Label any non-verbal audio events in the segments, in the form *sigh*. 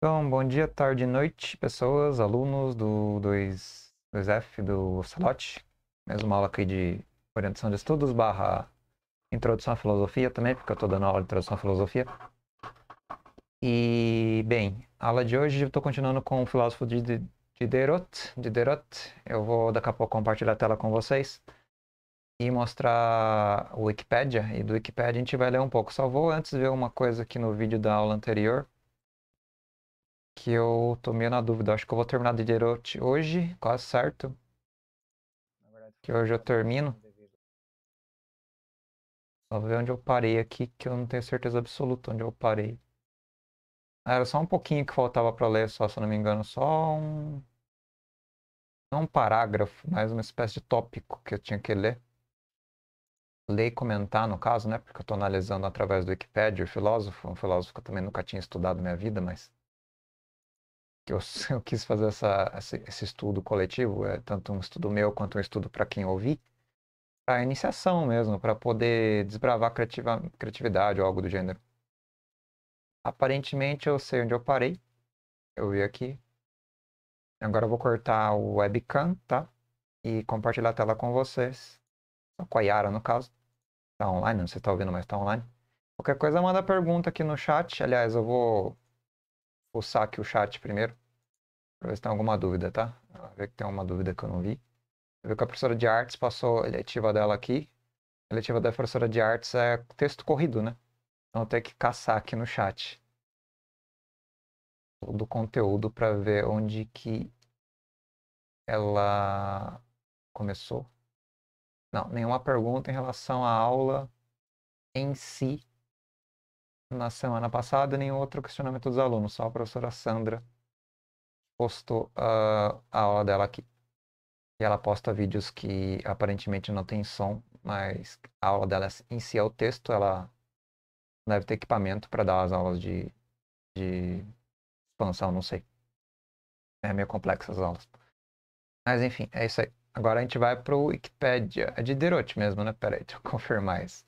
Então, bom dia, tarde e noite, pessoas, alunos do 2, 2F do Salote. mesma aula aqui de orientação de estudos barra introdução à filosofia também, porque eu estou dando aula de introdução à filosofia. E, bem, a aula de hoje eu estou continuando com o filósofo de, de, Diderot. Diderot. Eu vou daqui a pouco compartilhar a tela com vocês e mostrar o Wikipedia. E do Wikipedia a gente vai ler um pouco. Só vou antes ver uma coisa aqui no vídeo da aula anterior que eu tô meio na dúvida. Acho que eu vou terminar de Derote hoje, quase certo. Que hoje eu termino. Só ver onde eu parei aqui, que eu não tenho certeza absoluta onde eu parei. Ah, era só um pouquinho que faltava para ler, só, se eu não me engano. Só um. Não um parágrafo, mas uma espécie de tópico que eu tinha que ler. Ler e comentar, no caso, né? Porque eu tô analisando através do Wikipedia, o filósofo. Um filósofo que eu também nunca tinha estudado na minha vida, mas que eu, *laughs* eu quis fazer essa, esse estudo coletivo, é tanto um estudo meu quanto um estudo para quem ouvir, para iniciação mesmo, para poder desbravar criativa, criatividade ou algo do gênero. Aparentemente eu sei onde eu parei, eu vi aqui. Agora eu vou cortar o webcam, tá? E compartilhar a tela com vocês. Com a Yara, no caso. Tá online, não sei se tá ouvindo, mas tá online. Qualquer coisa, manda pergunta aqui no chat. Aliás, eu vou fuçar aqui o chat primeiro, para ver se tem alguma dúvida, tá? Ver que tem uma dúvida que eu não vi. Eu vi que a professora de artes passou a eletiva dela aqui. A eletiva da professora de artes é texto corrido, né? Então tem que caçar aqui no chat do conteúdo para ver onde que ela começou. Não, nenhuma pergunta em relação à aula em si na semana passada nenhum outro questionamento dos alunos, só a professora Sandra postou uh, a aula dela aqui. E ela posta vídeos que aparentemente não tem som, mas a aula dela é, em si é o texto, ela deve ter equipamento para dar as aulas de, de expansão, não sei. É meio complexo as aulas. Mas enfim, é isso aí. Agora a gente vai para o Wikipedia. É de Derot mesmo, né? Peraí, deixa eu *laughs* confirmar isso.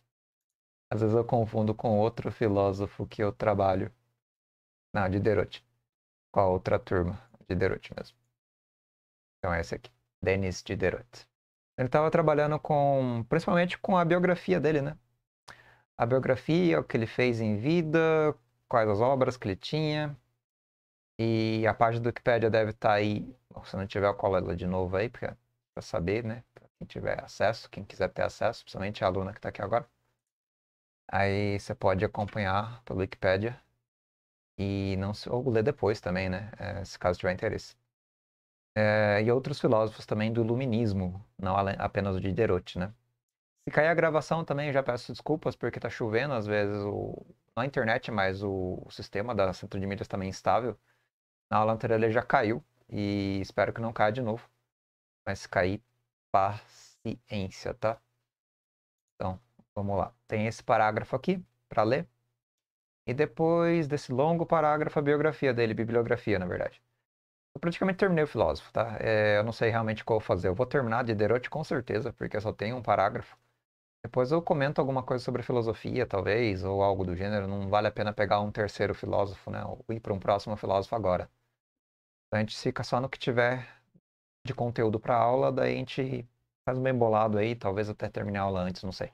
Às vezes eu confundo com outro filósofo que eu trabalho. Não, ah, Diderot. Com a outra turma. Diderot mesmo. Então é esse aqui. Denis Diderot. Ele estava trabalhando com, principalmente com a biografia dele, né? A biografia, o que ele fez em vida, quais as obras que ele tinha. E a página do Wikipedia deve estar tá aí. Se não tiver, eu colo ela de novo aí, para é saber, né? Para quem tiver acesso, quem quiser ter acesso, principalmente a aluna que está aqui agora. Aí você pode acompanhar pelo Wikipedia e não se, ou ler depois também, né? Eh, se caso tiver interesse. É, e outros filósofos também do iluminismo, não apenas o de Diderot, né? Se cair a gravação também, já peço desculpas, porque tá chovendo às vezes o... na internet, mas o, o sistema da Centro de Mídias também é instável. Na aula anterior ele já caiu e espero que não caia de novo. Mas se cair, paciência, tá? Então, Vamos lá. Tem esse parágrafo aqui para ler. E depois desse longo parágrafo, a biografia dele, bibliografia, na verdade. Eu praticamente terminei o filósofo, tá? É, eu não sei realmente qual fazer. Eu vou terminar de Diderot com certeza, porque só tem um parágrafo. Depois eu comento alguma coisa sobre filosofia, talvez, ou algo do gênero. Não vale a pena pegar um terceiro filósofo, né? Ou ir para um próximo filósofo agora. A gente fica só no que tiver de conteúdo para aula, daí a gente faz um bem bolado aí, talvez até terminar a aula antes, não sei.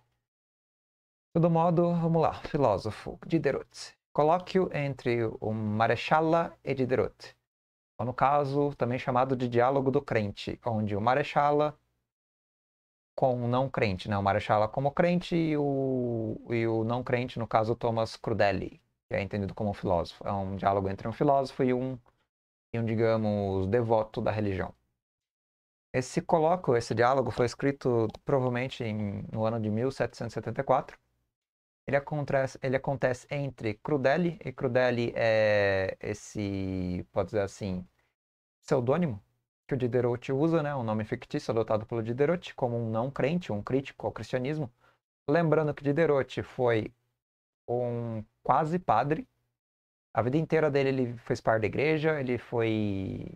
Todo modo, vamos lá, filósofo, Diderot. Colóquio entre o Marechala e Diderot. Ou no caso, também chamado de diálogo do crente, onde o Marechala com o não crente, né? O Marechala como crente e o, e o não crente, no caso, Thomas Crudelli, que é entendido como um filósofo. É um diálogo entre um filósofo e um, e um digamos, devoto da religião. Esse colóquio, esse diálogo, foi escrito provavelmente em, no ano de 1774 ele acontece, ele acontece entre Crudeli, e Crudeli é esse, pode dizer assim, pseudônimo que o Diderot usa, né, um nome fictício adotado pelo Diderot como um não crente, um crítico ao cristianismo. Lembrando que Diderot foi um quase padre. A vida inteira dele ele fez parte da igreja, ele foi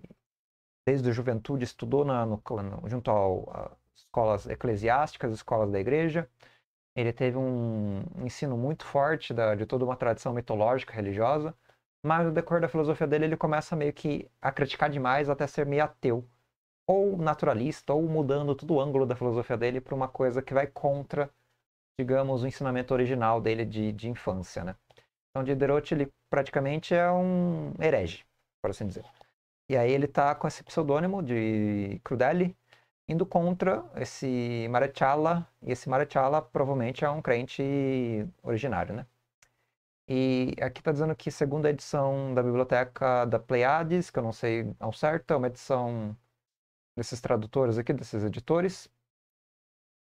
desde a juventude estudou na, no, junto às escolas eclesiásticas, escolas da igreja ele teve um ensino muito forte da, de toda uma tradição mitológica, religiosa, mas no decorrer da filosofia dele ele começa meio que a criticar demais até ser meio ateu, ou naturalista, ou mudando todo o ângulo da filosofia dele para uma coisa que vai contra, digamos, o ensinamento original dele de, de infância, né? Então Diderot ele praticamente é um herege, por assim dizer. E aí ele tá com esse pseudônimo de Crudeli, indo contra esse Marachala, e esse Marachala provavelmente é um crente originário, né? E aqui está dizendo que segundo a edição da biblioteca da Pleiades, que eu não sei ao certo, é uma edição desses tradutores aqui, desses editores,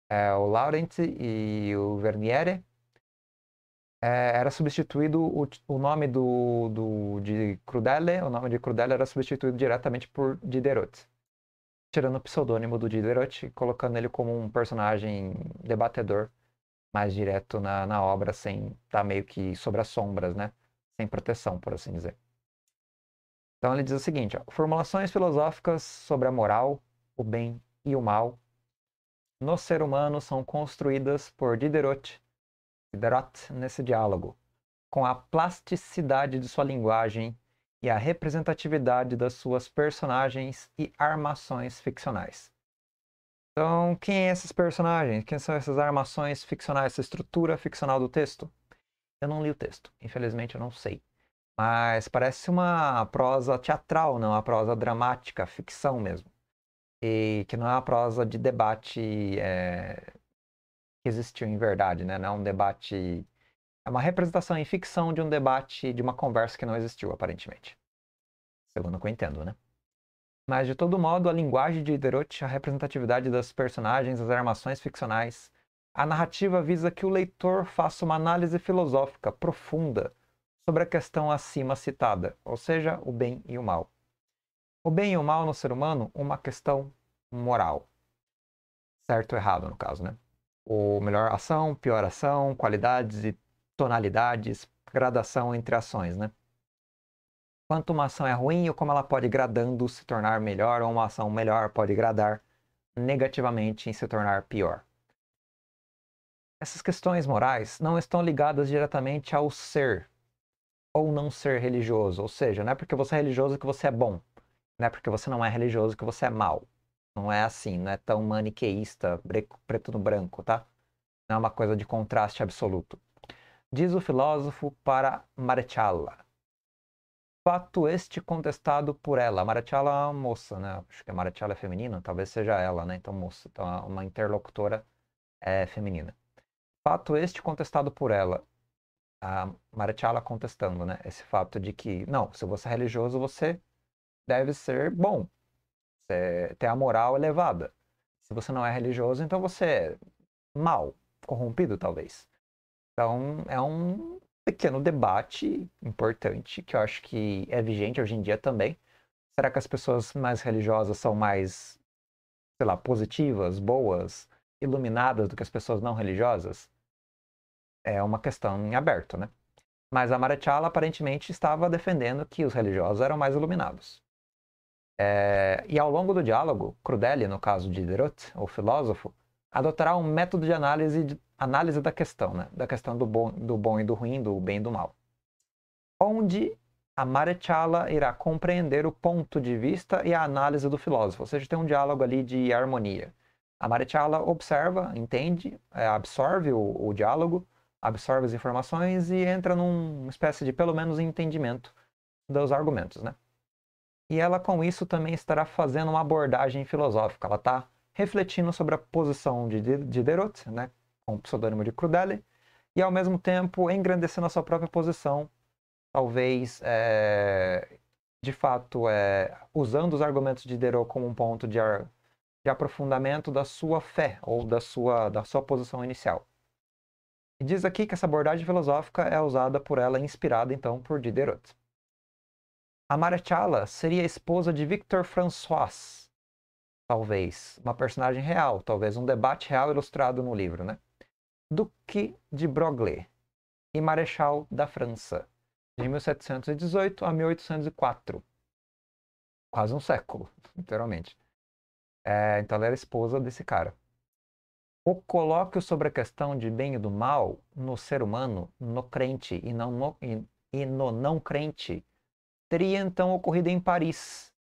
é, o Laurent e o Verniere, é, era substituído o, o nome do, do, de Crudele, o nome de Crudele era substituído diretamente por Diderot tirando o pseudônimo do Diderot, e colocando ele como um personagem debatedor mais direto na, na obra, sem estar tá meio que sobre as sombras, né? Sem proteção, por assim dizer. Então ele diz o seguinte: ó, formulações filosóficas sobre a moral, o bem e o mal no ser humano são construídas por Diderot, Diderot nesse diálogo, com a plasticidade de sua linguagem e a representatividade das suas personagens e armações ficcionais. Então, quem é esses personagens? Quem são essas armações ficcionais, essa estrutura ficcional do texto? Eu não li o texto, infelizmente eu não sei. Mas parece uma prosa teatral, não uma prosa dramática, ficção mesmo. E que não é uma prosa de debate é, que existiu em verdade, né? Não é um debate é uma representação em ficção de um debate, de uma conversa que não existiu, aparentemente. Segundo o que eu entendo, né? Mas, de todo modo, a linguagem de Diderot, a representatividade das personagens, as armações ficcionais, a narrativa visa que o leitor faça uma análise filosófica profunda sobre a questão acima citada, ou seja, o bem e o mal. O bem e o mal no ser humano, uma questão moral. Certo ou errado, no caso, né? Ou melhor, ação, pior ação, qualidades e tonalidades, gradação entre ações, né? Quanto uma ação é ruim ou como ela pode gradando se tornar melhor ou uma ação melhor pode gradar negativamente em se tornar pior. Essas questões morais não estão ligadas diretamente ao ser ou não ser religioso, ou seja, não é porque você é religioso que você é bom, não é porque você não é religioso que você é mal. Não é assim, não é tão maniqueísta, preto no branco, tá? Não é uma coisa de contraste absoluto diz o filósofo para Marcella. Fato este contestado por ela. Marcella é uma moça, né? Acho que a Marcella é feminina, talvez seja ela, né? Então, moça, então, é uma interlocutora é, feminina. Fato este contestado por ela. A Marcella contestando, né? Esse fato de que, não, se você é religioso, você deve ser bom, ter a moral elevada. Se você não é religioso, então você é mal, corrompido talvez. Então, é um pequeno debate importante que eu acho que é vigente hoje em dia também. Será que as pessoas mais religiosas são mais, sei lá, positivas, boas, iluminadas do que as pessoas não religiosas? É uma questão em aberto, né? Mas a Marachala aparentemente estava defendendo que os religiosos eram mais iluminados. É... E ao longo do diálogo, Crudeli, no caso de Diderot, o filósofo, adotará um método de análise, de, análise da questão, né? da questão do bom, do bom e do ruim, do bem e do mal, onde a Marechala irá compreender o ponto de vista e a análise do filósofo, ou seja, tem um diálogo ali de harmonia. A Marechala observa, entende, é, absorve o, o diálogo, absorve as informações e entra numa espécie de, pelo menos, entendimento dos argumentos, né? E ela, com isso, também estará fazendo uma abordagem filosófica. Ela está refletindo sobre a posição de Diderot, né, com o pseudônimo de Crudele, e ao mesmo tempo engrandecendo a sua própria posição, talvez é, de fato é, usando os argumentos de Diderot como um ponto de, ar, de aprofundamento da sua fé ou da sua, da sua posição inicial. E diz aqui que essa abordagem filosófica é usada por ela, inspirada então por Diderot. Amaretchala seria a esposa de Victor François, talvez uma personagem real, talvez um debate real ilustrado no livro, né? Duque de Broglie e Marechal da França, de 1718 a 1804. Quase um século, *laughs* literalmente. É, então ela era esposa desse cara. O colóquio sobre a questão de bem e do mal no ser humano, no crente e, não no, e, e no não crente, teria então ocorrido em Paris,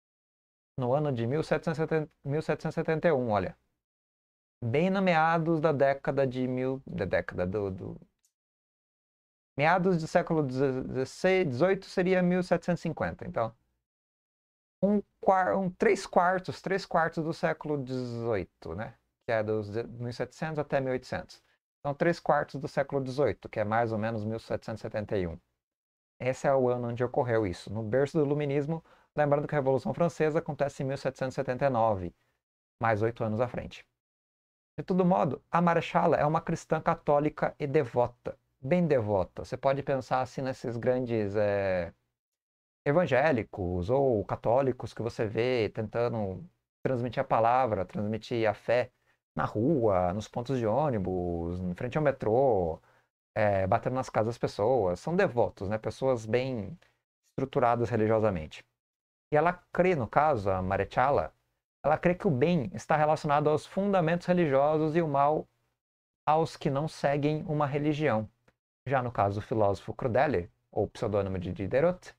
no ano de 1770, 1771, olha. Bem na meados da década de mil, da década do, do meados do século XVIII seria 1750. Então, um, um três quartos, três quartos do século XVIII, né? Que é dos 1700 até 1800. Então, três quartos do século XVIII, que é mais ou menos 1771. Esse é o ano onde ocorreu isso. No berço do iluminismo, Lembrando que a Revolução Francesa acontece em 1779, mais oito anos à frente. De todo modo, a Marechala é uma cristã católica e devota, bem devota. Você pode pensar assim nesses grandes é, evangélicos ou católicos que você vê tentando transmitir a palavra, transmitir a fé na rua, nos pontos de ônibus, em frente ao metrô, é, batendo nas casas das pessoas. São devotos, né? Pessoas bem estruturadas religiosamente. E ela crê, no caso, a Marechala, ela crê que o bem está relacionado aos fundamentos religiosos e o mal aos que não seguem uma religião. Já no caso, o filósofo Crudele, ou pseudônimo de Diderot,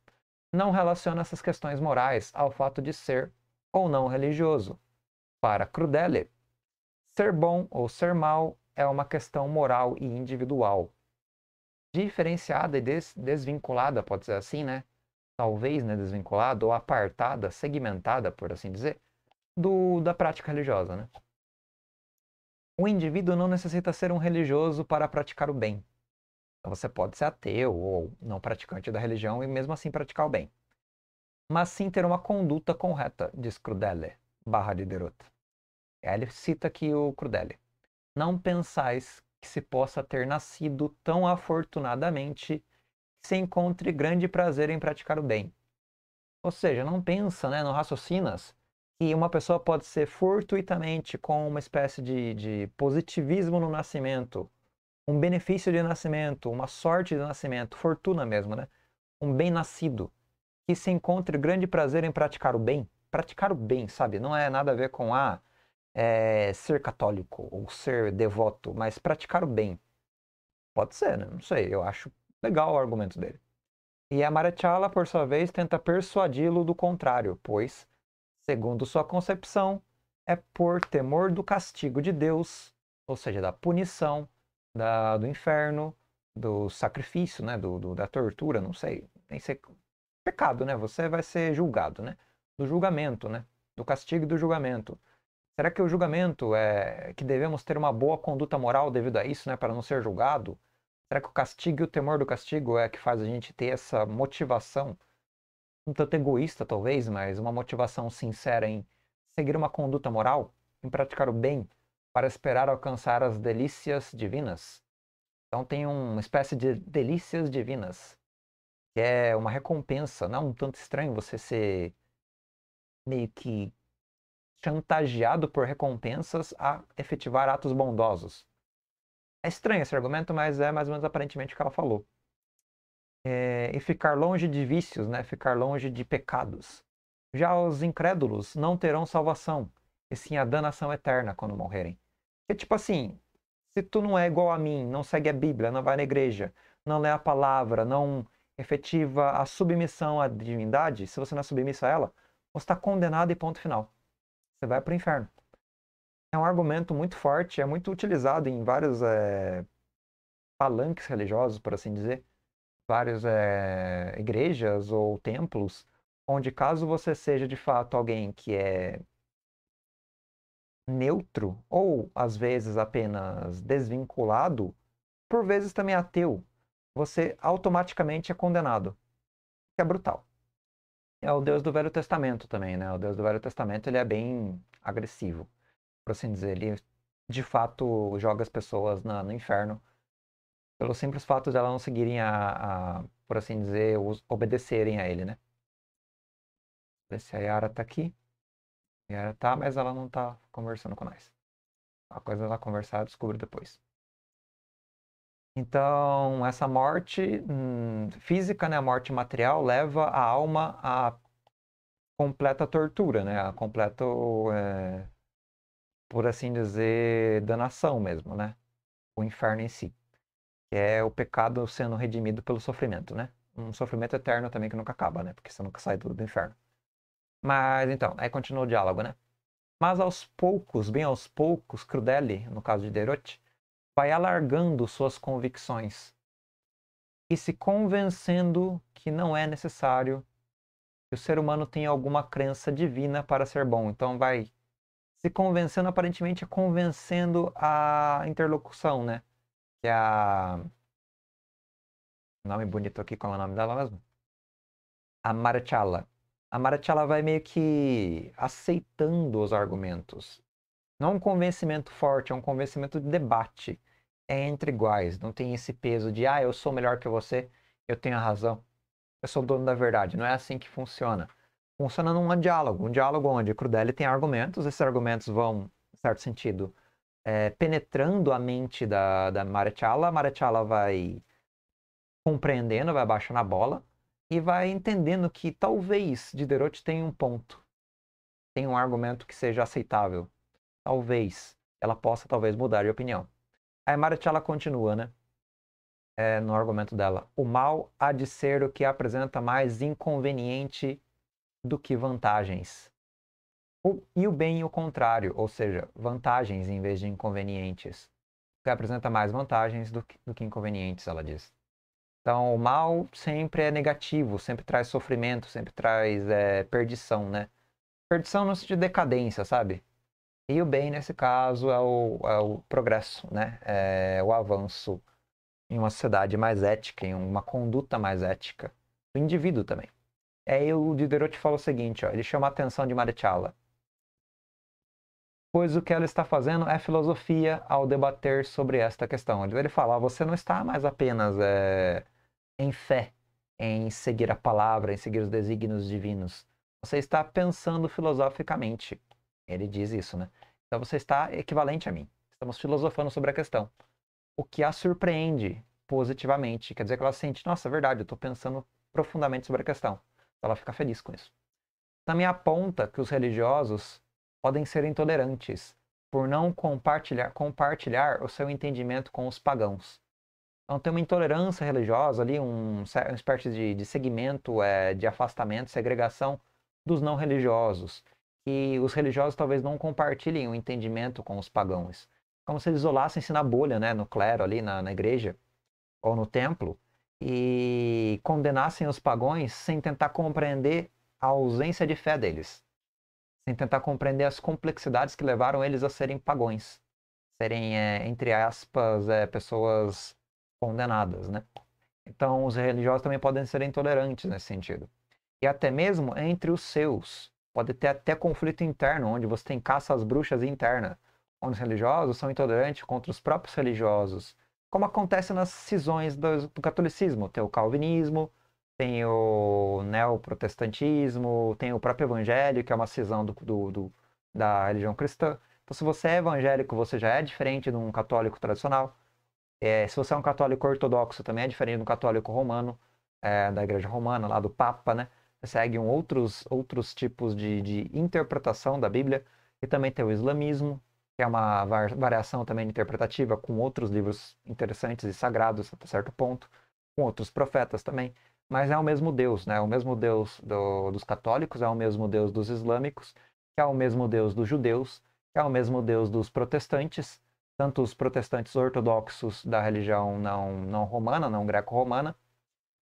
não relaciona essas questões morais ao fato de ser ou não religioso. Para Crudele, ser bom ou ser mal é uma questão moral e individual, diferenciada e des desvinculada, pode ser assim, né, talvez né, desvinculada ou apartada, segmentada, por assim dizer, do, da prática religiosa. Né? O indivíduo não necessita ser um religioso para praticar o bem. Então você pode ser ateu ou não praticante da religião e mesmo assim praticar o bem. Mas sim ter uma conduta correta, diz Crudele, barra de Derota. Ele cita aqui o Crudele. Não pensais que se possa ter nascido tão afortunadamente se encontre grande prazer em praticar o bem. Ou seja, não pensa, né, não raciocinas que uma pessoa pode ser fortuitamente com uma espécie de, de positivismo no nascimento, um benefício de nascimento, uma sorte de nascimento, fortuna mesmo, né? Um bem nascido que se encontre grande prazer em praticar o bem. Praticar o bem, sabe? Não é nada a ver com a ah, é, ser católico ou ser devoto, mas praticar o bem. Pode ser, né? Não sei, eu acho Legal o argumento dele. E a Marachala, por sua vez, tenta persuadi-lo do contrário, pois, segundo sua concepção, é por temor do castigo de Deus, ou seja, da punição, da, do inferno, do sacrifício, né, do, do, da tortura, não sei, nem sei, pecado, né, você vai ser julgado, né, do julgamento, né, do castigo e do julgamento. Será que o julgamento é que devemos ter uma boa conduta moral devido a isso, né, para não ser julgado? Será que o castigo e o temor do castigo é que faz a gente ter essa motivação, um tanto egoísta talvez, mas uma motivação sincera em seguir uma conduta moral, em praticar o bem, para esperar alcançar as delícias divinas? Então tem uma espécie de delícias divinas, que é uma recompensa, não é um tanto estranho você ser meio que chantageado por recompensas a efetivar atos bondosos. É estranho esse argumento, mas é mais ou menos aparentemente o que ela falou. É, e ficar longe de vícios, né? ficar longe de pecados. Já os incrédulos não terão salvação, e sim a danação eterna quando morrerem. É tipo assim, se tu não é igual a mim, não segue a Bíblia, não vai na igreja, não lê a palavra, não efetiva a submissão à divindade, se você não é submisso a ela, você está condenado e ponto final. Você vai para o inferno é um argumento muito forte, é muito utilizado em vários é, palanques religiosos, por assim dizer, várias é, eh, igrejas ou templos, onde caso você seja de fato alguém que é neutro ou às vezes apenas desvinculado, por vezes também ateu, você automaticamente é condenado, que é brutal. É o Deus do Velho Testamento também, né? O Deus do Velho Testamento ele é bem agressivo por assim dizer. Ele de fato joga as pessoas na, no inferno pelo simples fato de elas não seguirem a, a por assim dizer, os, obedecerem a ele, né? Ver se a Yara tá aqui. A Yara tá, mas ela não tá conversando com nós. A coisa ela conversar, eu descubro depois. Então, essa morte hum, física, né, a morte material, leva a alma à completa tortura, né, a completo é, por assim dizer, danação mesmo, né? O inferno em si. Que é o pecado sendo redimido pelo sofrimento, né? Um sofrimento eterno também que nunca acaba, né? Porque você nunca sai do, do inferno. Mas então, aí continua o diálogo, né? Mas aos poucos, bem aos poucos, Crudelli, no caso de Derotti, vai alargando suas convicções e se convencendo que não é necessário que o ser humano tenha alguma crença divina para ser bom. Então vai se convencendo, aparentemente, convencendo a interlocução, né? Que é a. Nome bonito aqui, qual é o nome dela mesmo? A Marachala. A Marachala vai meio que aceitando os argumentos. Não é um convencimento forte, é um convencimento de debate. É entre iguais, não tem esse peso de, ah, eu sou melhor que você, eu tenho a razão, eu sou o dono da verdade. Não é assim que funciona funciona num diálogo, um diálogo onde Crudeli tem argumentos, esses argumentos vão, em certo sentido, é, penetrando a mente da, da Marachala, a Marechala vai compreendendo, vai abaixando a bola e vai entendendo que talvez Diderot tenha um ponto, tem um argumento que seja aceitável. Talvez ela possa, talvez, mudar de opinião. Aí Marechala continua, né? É, no argumento dela. O mal há de ser o que apresenta mais inconveniente do que vantagens. O, e o bem e o contrário, ou seja, vantagens em vez de inconvenientes. Que apresenta mais vantagens do que, do que inconvenientes, ela diz. Então, o mal sempre é negativo, sempre traz sofrimento, sempre traz é, perdição, né? Perdição no sentido de decadência, sabe? E o bem, nesse caso, é o, é o progresso, né? É o avanço em uma sociedade mais ética, em uma conduta mais ética do indivíduo também. Aí é, o Diderot fala o seguinte, ó, ele chama a atenção de Marichala. Pois o que ela está fazendo é filosofia ao debater sobre esta questão. Ele fala, ah, você não está mais apenas é, em fé, em seguir a palavra, em seguir os desígnios divinos. Você está pensando filosoficamente. Ele diz isso, né? Então você está equivalente a mim. Estamos filosofando sobre a questão. O que a surpreende positivamente. Quer dizer que ela sente, nossa, é verdade, eu estou pensando profundamente sobre a questão. Ela fica feliz com isso. Também aponta que os religiosos podem ser intolerantes por não compartilhar, compartilhar o seu entendimento com os pagãos. Então tem uma intolerância religiosa ali, um, uma espécie de, de segmento, é, de afastamento, segregação dos não religiosos. E os religiosos talvez não compartilhem o entendimento com os pagãos. Como se eles isolassem-se na bolha, né, no clero ali, na, na igreja ou no templo, e condenassem os pagões sem tentar compreender a ausência de fé deles, sem tentar compreender as complexidades que levaram eles a serem pagões, serem, é, entre aspas, é, pessoas condenadas, né? Então, os religiosos também podem ser intolerantes nesse sentido. E até mesmo entre os seus. Pode ter até conflito interno, onde você tem caça às bruxas interna, onde os religiosos são intolerantes contra os próprios religiosos, como acontece nas cisões do, do catolicismo. Tem o calvinismo, tem o neoprotestantismo, tem o próprio evangelho, que é uma cisão do, do, do, da religião cristã. Então, se você é evangélico, você já é diferente de um católico tradicional. É, se você é um católico ortodoxo, também é diferente de um católico romano, é, da Igreja Romana, lá do Papa, né? Segue outros, outros tipos de, de interpretação da Bíblia. E também tem o islamismo, que é uma variação também interpretativa com outros livros interessantes e sagrados até certo ponto, com outros profetas também, mas é o mesmo Deus, né? É o mesmo Deus do, dos católicos, é o mesmo Deus dos islâmicos, é o mesmo Deus dos judeus, é o mesmo Deus dos protestantes, tanto os protestantes ortodoxos da religião não, não romana, não greco-romana,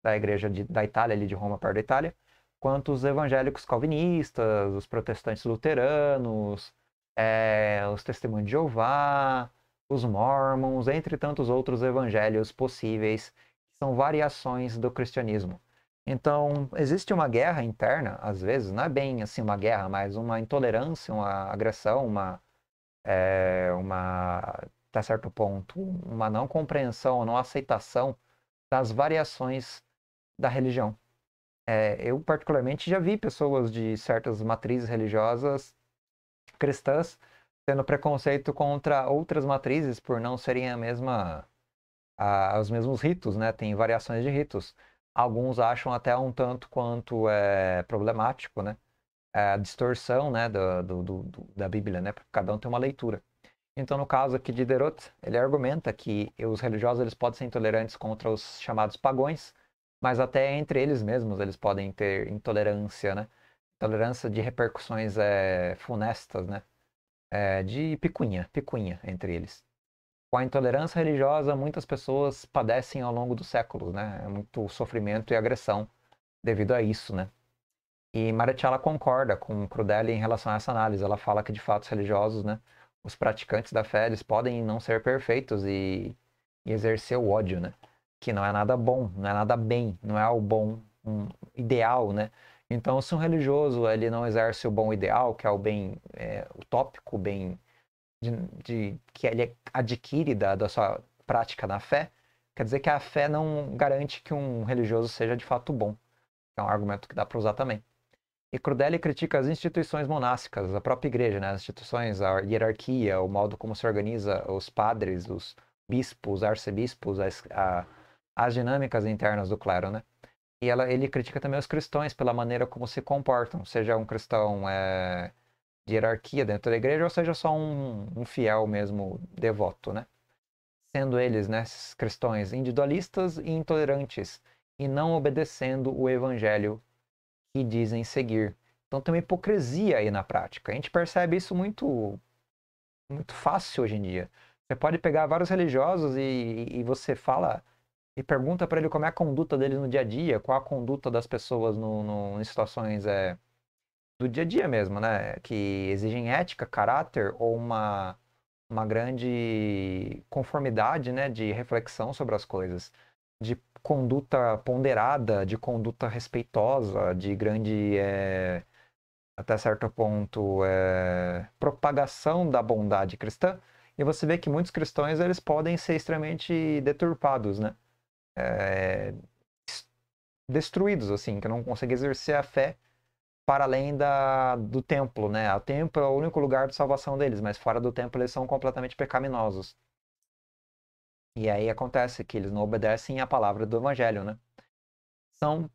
da igreja de, da Itália, ali de Roma para da Itália, quanto os evangélicos calvinistas, os protestantes luteranos, é, os Testemunhos de Jeová, os Mormons, entre tantos outros evangelhos possíveis, que são variações do cristianismo. Então, existe uma guerra interna, às vezes, não é bem assim uma guerra, mas uma intolerância, uma agressão, uma, é, uma até certo ponto, uma não compreensão, não aceitação das variações da religião. É, eu, particularmente, já vi pessoas de certas matrizes religiosas cristãs tendo preconceito contra outras matrizes por não serem a mesma a, os mesmos ritos, né? Tem variações de ritos. Alguns acham até um tanto quanto é problemático, né? É, a distorção, né, do, do, do da Bíblia, né? Porque cada um tem uma leitura. Então, no caso aqui de Derot, ele argumenta que os religiosos eles podem ser intolerantes contra os chamados pagões, mas até entre eles mesmos eles podem ter intolerância, né? tolerância de repercussões é, funestas, né? É, de picuinha, picuinha entre eles. Com a intolerância religiosa, muitas pessoas padecem ao longo dos séculos, né? É muito sofrimento e agressão devido a isso, né? E Marechala concorda com Crudelli em relação a essa análise. Ela fala que, de fatos religiosos, né? Os praticantes da fé, eles podem não ser perfeitos e, e exercer o ódio, né? Que não é nada bom, não é nada bem, não é o bom um ideal, né? Então, se um religioso ele não exerce o bom ideal, que é o bem é, utópico, bem de, de, que ele adquire da, da sua prática na fé, quer dizer que a fé não garante que um religioso seja de fato bom. É um argumento que dá para usar também. E Crudelli critica as instituições monásticas, a própria igreja, né? as instituições, a hierarquia, o modo como se organiza os padres, os bispos, arcebispos, as, a, as dinâmicas internas do clero, né? E ela, ele critica também os cristãos pela maneira como se comportam, seja um cristão é, de hierarquia dentro da igreja ou seja só um, um fiel mesmo devoto, né? Sendo eles, né, esses cristãos individualistas e intolerantes e não obedecendo o evangelho que dizem seguir. Então tem uma hipocrisia aí na prática. A gente percebe isso muito muito fácil hoje em dia. Você pode pegar vários religiosos e, e você fala e pergunta para ele como é a conduta deles no dia a dia, qual a conduta das pessoas no, no, em situações é, do dia a dia mesmo, né? Que exigem ética, caráter ou uma, uma grande conformidade né, de reflexão sobre as coisas, de conduta ponderada, de conduta respeitosa, de grande. É, até certo ponto, é, propagação da bondade cristã, e você vê que muitos cristãos eles podem ser extremamente deturpados, né? é, destruídos, assim, que não conseguem exercer a fé para além da, do templo, né? O templo é o único lugar de salvação deles, mas fora do templo eles são completamente pecaminosos. E aí acontece que eles não obedecem à palavra do evangelho, né? São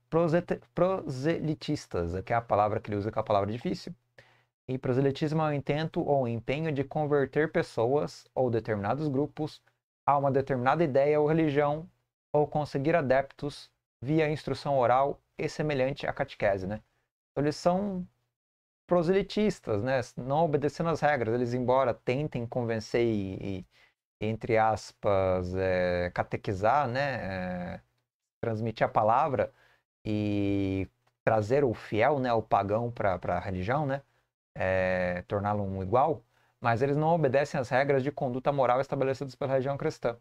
proselitistas, que é a palavra que ele usa, que é a palavra difícil. E proselitismo é o intento ou o empenho de converter pessoas ou determinados grupos a uma determinada ideia ou religião ou conseguir adeptos via instrução oral e semelhante à catequese, né? Então, eles são proselitistas, né? Não obedecendo às regras, eles embora tentem convencer e, e entre aspas, é, catequizar, né? É, transmitir a palavra e trazer o fiel, né, o pagão para a religião, né, é, torná-lo um igual, mas eles não obedecem às regras de conduta moral estabelecidas pela religião cristã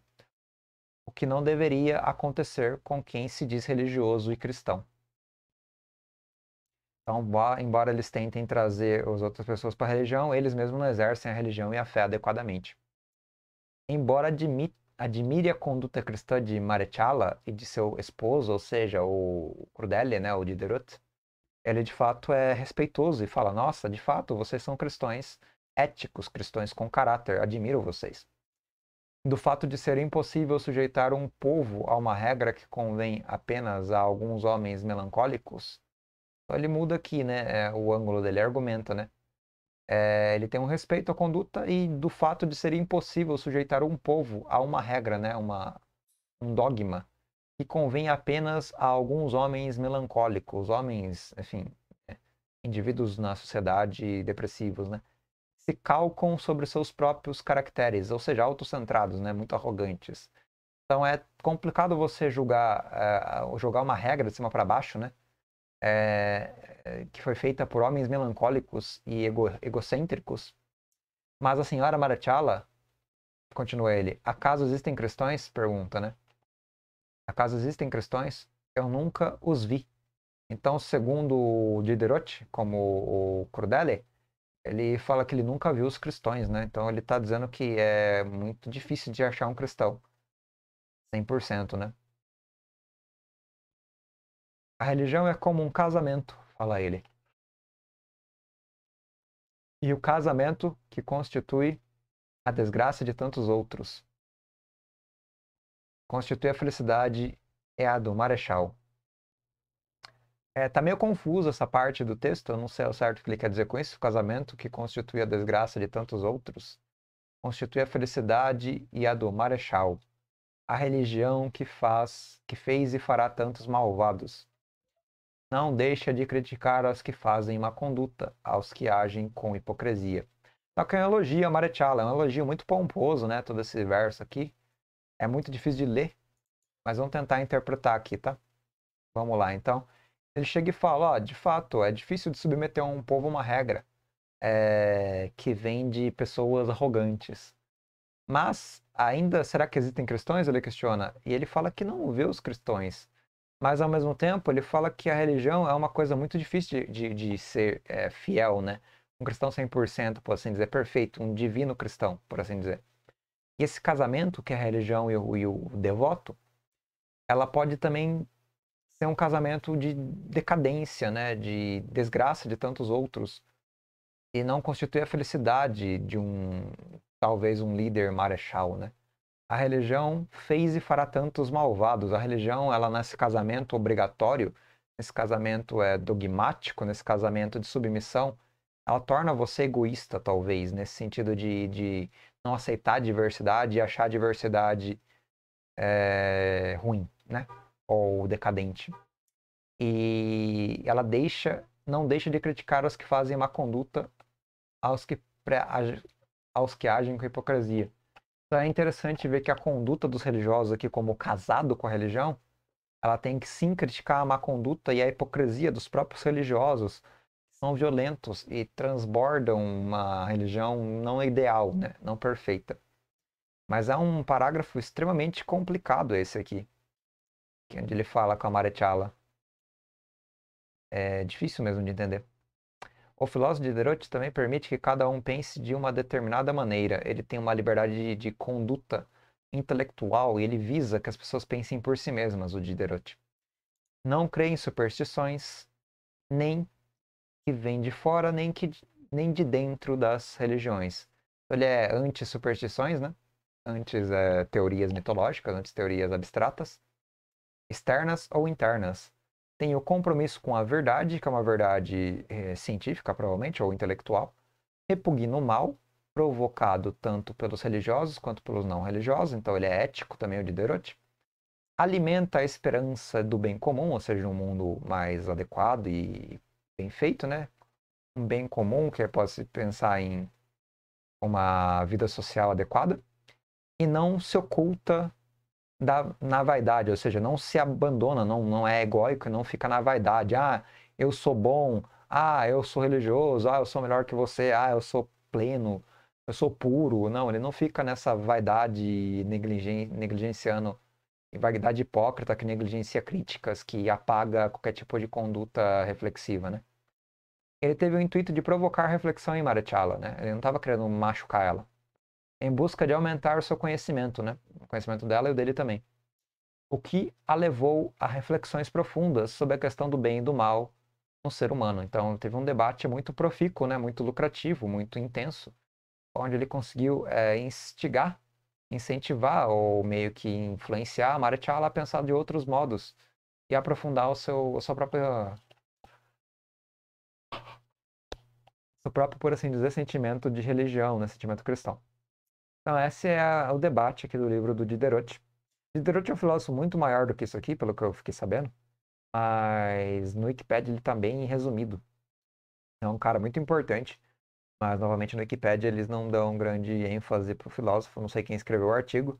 que não deveria acontecer com quem se diz religioso e cristão. Então, embora eles tentem trazer as outras pessoas para a religião, eles mesmos não exercem a religião e a fé adequadamente. Embora admire a conduta cristã de Marechala e de seu esposo, ou seja, o Crudele, né, o Diderot, ele de fato é respeitoso e fala: Nossa, de fato, vocês são cristãos éticos, cristãos com caráter, admiro vocês do fato de ser impossível sujeitar um povo a uma regra que convém apenas a alguns homens melancólicos. Então, ele muda aqui, né? É, o ângulo dele argumenta, né? É, ele tem um respeito à conduta e do fato de ser impossível sujeitar um povo a uma regra, né? Uma, um dogma que convém apenas a alguns homens melancólicos, homens, enfim, é, indivíduos na sociedade depressivos, né? se calcam sobre seus próprios caracteres, ou seja, autocentrados, né? muito arrogantes. Então é complicado você julgar, eh, eh, julgar uma regra de cima para baixo, né? É, que foi feita por homens melancólicos e ego, egocêntricos. Mas a senhora Marachala, continua ele, acaso existem cristãos? Pergunta, né? Acaso existem cristãos? Eu nunca os vi. Então, segundo Diderot, como o Crudele, ele fala que ele nunca viu os cristãos, né? Então ele está dizendo que é muito difícil de achar um cristão. 100%, né? A religião é como um casamento, fala ele. E o casamento que constitui a desgraça de tantos outros. Constitui a felicidade é a do marechal. É, tá meio confuso essa parte do texto, eu não sei ao certo o que ele quer dizer com isso. O casamento que constitui a desgraça de tantos outros constitui a felicidade e a do marechal. A religião que faz, que fez e fará tantos malvados. Não deixa de criticar aos que fazem má conduta, aos que agem com hipocrisia. Só que é um elogio a é um elogio muito pomposo, né? Todo esse verso aqui. É muito difícil de ler, mas vamos tentar interpretar aqui, tá? Vamos lá, então ele chega e fala, ó, de fato, é difícil de submeter a um povo uma regra é, que vem de pessoas arrogantes. Mas ainda será que existem cristãos? Ele questiona. E ele fala que não vê os cristãos. Mas ao mesmo tempo ele fala que a religião é uma coisa muito difícil de, de, de ser é, fiel, né? Um cristão 100%, por assim dizer, perfeito, um divino cristão, por assim dizer. E esse casamento que é a religião e o, e o devoto, ela pode também ser um casamento de decadência, né? De desgraça de tantos outros. E não constitui a felicidade de um, talvez, um líder marechal, né? A religião fez e fará tantos malvados. A religião, ela nesse casamento obrigatório, nesse casamento é dogmático, nesse casamento de submissão, ela torna você egoísta, talvez, nesse sentido de, de não aceitar diversidade e achar diversidade é, ruim, né? ou decadente. E ela deixa, não deixa de criticar os que fazem má conduta, aos que, aos que agem com hipocrisia. Então é interessante ver que a conduta dos religiosos aqui, como casado com a religião, ela tem que sim criticar a má conduta e a hipocrisia dos próprios religiosos, que são violentos e transbordam uma religião não ideal, né? não perfeita. Mas é um parágrafo extremamente complicado esse aqui. É onde ele fala com a Marechala. É difícil mesmo de entender. O filósofo de Diderot também permite que cada um pense de uma determinada maneira. Ele tem uma liberdade de, de conduta intelectual e ele visa que as pessoas pensem por si mesmas, o Diderot. Não crê em superstições, nem que vem de fora, nem, que, nem de dentro das religiões. Então, ele é anti-superstições, né? Antes é, teorias mitológicas, antes teorias abstratas externas ou internas. Tem o compromisso com a verdade, que é uma verdade é, científica, provavelmente, ou intelectual. Repugna o mal, provocado tanto pelos religiosos quanto pelos não religiosos, então ele é ético também, o Diderot. Alimenta a esperança do bem comum, ou seja, um mundo mais adequado e bem feito, né? Um bem comum que pode-se pensar em uma vida social adequada e não se oculta da, na vaidade, ou seja, não se abandona, não, não é egóico e não fica na vaidade. Ah, eu sou bom, ah, eu sou religioso, ah, eu sou melhor que você, ah, eu sou pleno, eu sou puro. Não, ele não fica nessa vaidade negligen, negligenciando, vaidade hipócrita que negligencia críticas, que apaga qualquer tipo de conduta reflexiva, né? Ele teve o intuito de provocar reflexão em Marachala, né? Ele não estava querendo machucar ela em busca de aumentar o seu conhecimento, né? O conhecimento dela e o dele também. O que a levou a reflexões profundas sobre a questão do bem e do mal no ser humano. Então, teve um debate muito profícuo, né? Muito lucrativo, muito intenso, onde ele conseguiu é, instigar, incentivar ou meio que influenciar a Marichala a pensar de outros modos e aprofundar o seu, a sua própria o próprio, por assim dizer, sentimento de religião, né? sentimento cristão. Então, esse é a, o debate aqui do livro do Diderot. Diderot é um filósofo muito maior do que isso aqui, pelo que eu fiquei sabendo, mas no Wikipedia ele está bem resumido. É um cara muito importante, mas novamente no Wikipedia eles não dão grande ênfase para o filósofo, não sei quem escreveu o artigo,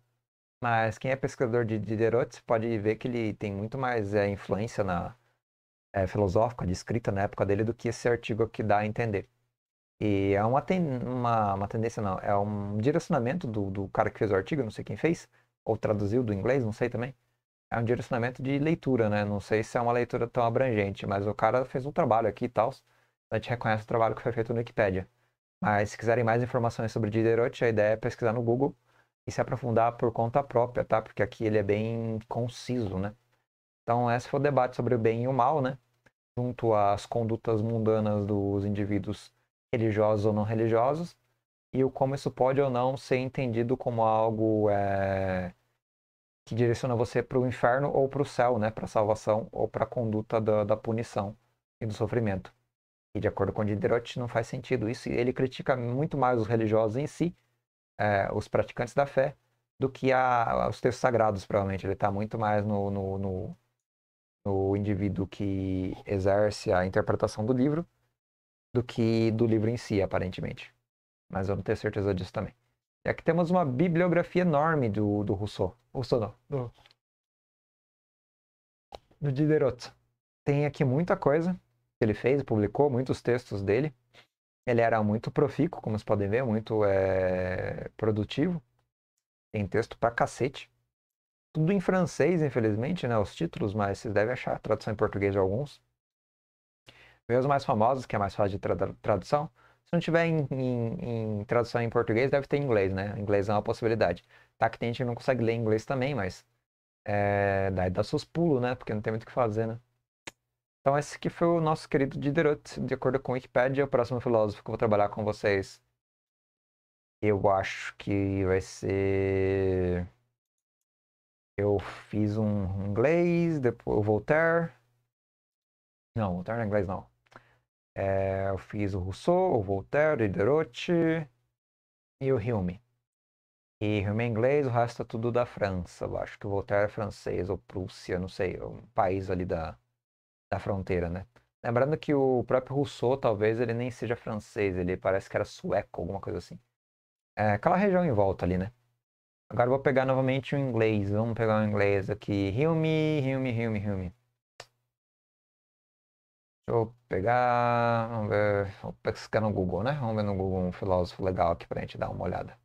mas quem é pesquisador de Diderot pode ver que ele tem muito mais é, influência na é, filosófica, de escrita na época dele, do que esse artigo aqui dá a entender. E é uma, ten, uma, uma tendência, não, é um direcionamento do, do cara que fez o artigo, não sei quem fez, ou traduziu do inglês, não sei também. É um direcionamento de leitura, né? Não sei se é uma leitura tão abrangente, mas o cara fez um trabalho aqui e tal. A gente reconhece o trabalho que foi feito no Wikipedia. Mas se quiserem mais informações sobre Diderot, a ideia é pesquisar no Google e se aprofundar por conta própria, tá? Porque aqui ele é bem conciso, né? Então, esse foi o debate sobre o bem e o mal, né? Junto às condutas mundanas dos indivíduos religiosos ou não religiosos, e o como isso pode ou não ser entendido como algo é, que direciona você para o inferno ou para o céu, né? para a salvação ou para a conduta da, da, punição e do sofrimento. E de acordo com Diderot, não faz sentido isso. Ele critica muito mais os religiosos em si, é, os praticantes da fé, do que a, os textos sagrados, provavelmente. Ele está muito mais no, no, no, no indivíduo que exerce a interpretação do livro do que do livro em si, aparentemente. Mas eu não tenho certeza disso também. É e aqui temos uma bibliografia enorme do, do Rousseau. Rousseau não, do, do Diderot. Tem aqui muita coisa que ele fez, publicou muitos textos dele. Ele era muito profícuo, como vocês podem ver, muito é, produtivo. Tem texto pra cacete. Tudo em francês, infelizmente, né? Os títulos, mas vocês devem achar a tradução em português de alguns. Vê os mais famosos, que é mais fácil de tra tradução. Se não tiver em, em, em, tradução em português, deve ter em inglês, né? Inglês é uma possibilidade. Tá que tem gente que não consegue ler inglês também, mas é, daí dá seus pulos, né? Porque não tem muito o que fazer, né? Então esse que foi o nosso querido Diderot, de acordo com a Wikipedia, o próximo filósofo que eu vou trabalhar com vocês. Eu acho que vai ser... Eu fiz um inglês, depois o Voltaire. Não, Voltaire não é inglês não. É, eu fiz o Rousseau, o Voltaire, o Diderot e o Hume. E Hume é inglês, o resto é tudo da França. Eu acho que o Voltaire é francês ou Prússia, não sei, é um país ali da, da fronteira, né? Lembrando que o próprio Rousseau, talvez, ele nem seja francês, ele parece que era sueco, alguma coisa assim. É aquela região em volta ali, né? Agora vou pegar novamente o inglês, vamos pegar o inglês aqui. Hume, Hume, Hume, Hume. Deixa eu pegar. Vamos ver. vou pesquisar no Google, né? Vamos ver no Google um filósofo legal aqui pra gente dar uma olhada.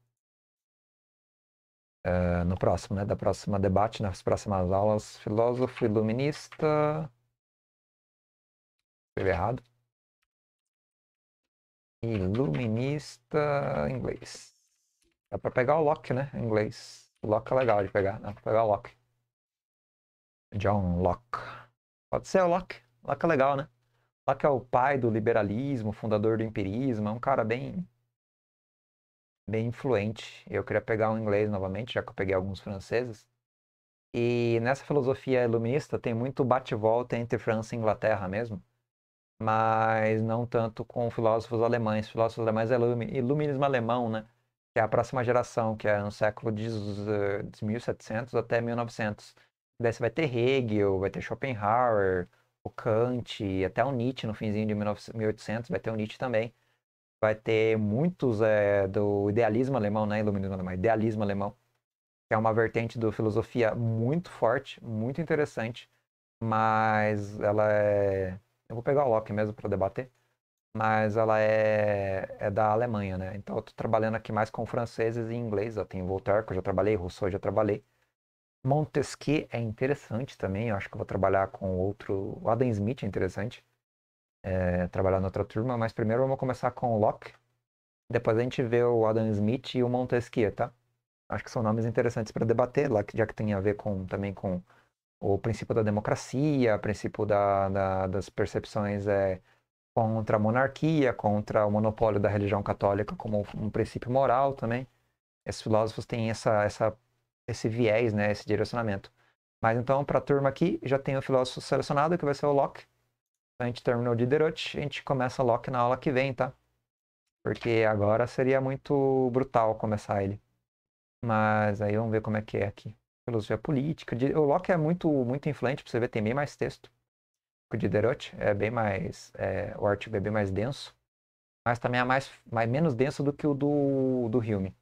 Uh, no próximo, né? Da próxima debate, nas próximas aulas, filósofo iluminista. Escrevi errado. Iluminista inglês. Dá pra pegar o Locke, né? inglês. O Locke é legal de pegar. Dá pra pegar o Locke. John Locke. Pode ser o Locke. Locke é legal, né? Lá que é o pai do liberalismo, fundador do empirismo, é um cara bem bem influente. Eu queria pegar um inglês novamente, já que eu peguei alguns franceses. E nessa filosofia iluminista tem muito bate-volta entre França e Inglaterra mesmo, mas não tanto com filósofos alemães. Filósofos alemães é iluminismo alemão, né? Que é a próxima geração, que é no século de 1700 até 1900. Daí você vai ter Hegel, vai ter Schopenhauer, o Kant, até o Nietzsche no finzinho de 1800, vai ter o Nietzsche também. Vai ter muitos é, do idealismo alemão, né? Iluminismo alemão, idealismo alemão, que é uma vertente do filosofia muito forte, muito interessante, mas ela é. Eu vou pegar o Locke mesmo para debater, mas ela é, é da Alemanha, né? Então eu tô trabalhando aqui mais com franceses e inglês. Eu tenho Voltaire, que eu já trabalhei, Rousseau, eu já trabalhei. Montesquieu é interessante também, eu acho que eu vou trabalhar com outro. O Adam Smith é interessante. É, trabalhar na outra turma, mas primeiro vamos começar com o Locke. Depois a gente vê o Adam Smith e o Montesquieu, tá? Acho que são nomes interessantes para debater, lá já que tem a ver com, também com o princípio da democracia, o princípio da, da, das percepções é, contra a monarquia, contra o monopólio da religião católica como um princípio moral também. Esses filósofos têm essa, essa esse viés, né, esse direcionamento. Mas então, para a turma aqui, já tem o filósofo selecionado, que vai ser o Locke. Então, a gente terminou Diderot, a gente começa Locke na aula que vem, tá? Porque agora seria muito brutal começar ele. Mas aí vamos ver como é que é aqui. Filosofia política. O Locke é muito, muito influente, para você ver, tem bem mais texto que o Diderot. É bem mais. É, o artigo é bem mais denso. Mas também é mais, mais menos denso do que o do, do Hume.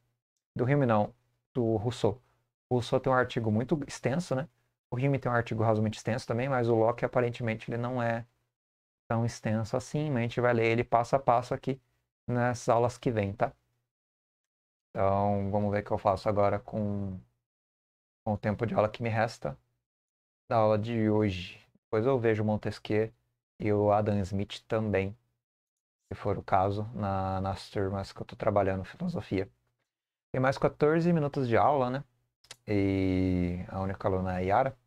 Do Hume, não. Do Rousseau. O Rousseau tem um artigo muito extenso, né? O Hume tem um artigo razoavelmente extenso também, mas o Locke aparentemente ele não é tão extenso assim, mas a gente vai ler ele passo a passo aqui nas aulas que vem, tá? Então, vamos ver o que eu faço agora com, com o tempo de aula que me resta da aula de hoje. Depois eu vejo Montesquieu e o Adam Smith também, se for o caso, na, nas turmas que eu estou trabalhando filosofia. Tem mais 14 minutos de aula, né? e a única aluna é a Yara.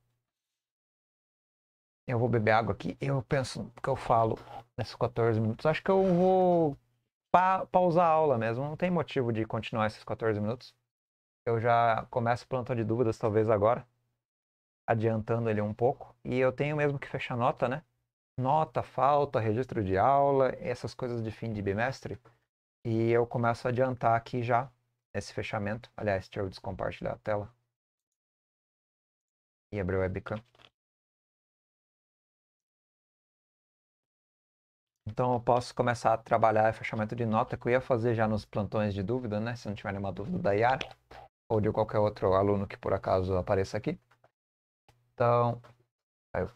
Eu vou beber água aqui. Eu penso que eu falo nesses 14 minutos. Acho que eu vou pa pausar a aula mesmo. Não tem motivo de continuar esses 14 minutos. Eu já começo o plantão de dúvidas, talvez agora, adiantando ele um pouco. E eu tenho mesmo que fechar nota, né? Nota, falta, registro de aula, essas coisas de fim de bimestre. E eu começo a adiantar aqui já esse fechamento. Aliás, deixa eu descompartilhar a tela e abrir webcam. Então eu posso começar a trabalhar fechamento de nota que eu ia fazer já nos plantões de dúvida, né? Se não tiver nenhuma dúvida da Yara ou de qualquer outro aluno que por acaso apareça aqui. Então, eu,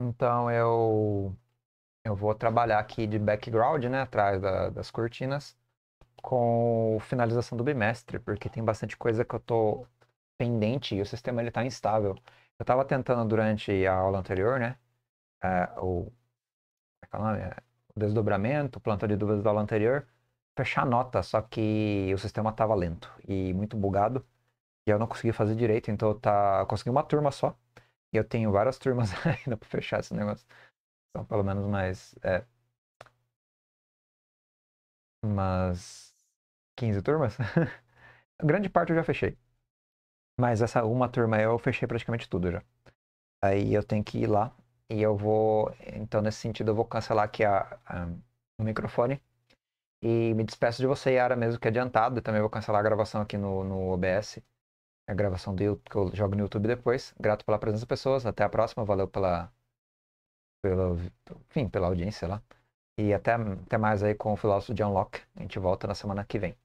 então eu eu vou trabalhar aqui de background, né, atrás da, das cortinas, com finalização do bimestre, porque tem bastante coisa que eu tô pendente e o sistema ele está instável. Eu estava tentando durante a aula anterior, né? É, o, é, é, é o desdobramento, o plantão de dúvidas da aula anterior, fechar a nota, só que o sistema estava lento e muito bugado. E eu não consegui fazer direito, então tá, eu consegui uma turma só. E eu tenho várias turmas *laughs* ainda para fechar esse negócio. Então, pelo menos mais. É, umas 15 turmas. *laughs* Grande parte eu já fechei. Mas essa uma turma eu fechei praticamente tudo já. Aí eu tenho que ir lá e eu vou. Então, nesse sentido, eu vou cancelar aqui a, a o microfone. E me despeço de você, Yara, mesmo que adiantado. também vou cancelar a gravação aqui no, no OBS. A gravação do, que eu jogo no YouTube depois. Grato pela presença das pessoas. Até a próxima. Valeu pela. pela enfim, pela audiência lá. E até, até mais aí com o filósofo John Locke. A gente volta na semana que vem.